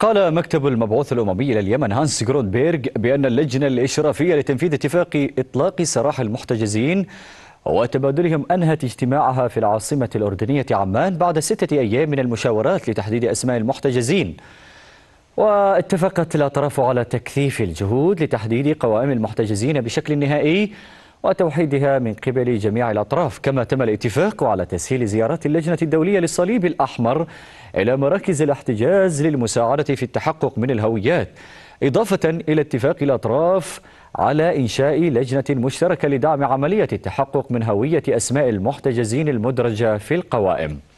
قال مكتب المبعوث الأممي إلى اليمن هانس جرونبيرغ بأن اللجنة الإشرافية لتنفيذ اتفاق إطلاق سراح المحتجزين وتبادلهم أنهت اجتماعها في العاصمة الأردنية عمان بعد ستة أيام من المشاورات لتحديد أسماء المحتجزين واتفقت الأطراف على تكثيف الجهود لتحديد قوائم المحتجزين بشكل نهائي وتوحيدها من قبل جميع الأطراف كما تم الاتفاق على تسهيل زيارات اللجنة الدولية للصليب الأحمر إلى مراكز الاحتجاز للمساعدة في التحقق من الهويات إضافة إلى اتفاق الأطراف على إنشاء لجنة مشتركة لدعم عملية التحقق من هوية أسماء المحتجزين المدرجة في القوائم